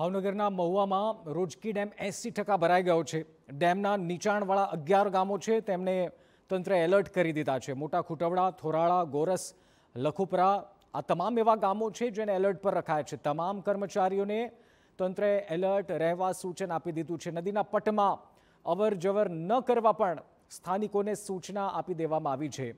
ભાવનગરના મહુવામાં રોજકી ડેમ એંસી ટકા ભરાઈ ગયો છે ડેમના નીચાણવાળા અગિયાર ગામો છે તેમને તંત્રે એલર્ટ કરી દીધા છે મોટા ખુટવડા થોરાળા ગોરસ લખુપરા આ તમામ એવા ગામો છે જેને એલર્ટ પર રખાયા છે તમામ કર્મચારીઓને તંત્રે એલર્ટ રહેવા સૂચન આપી દીધું છે નદીના પટમાં અવર ન કરવા પણ સ્થાનિકોને સૂચના આપી દેવામાં આવી છે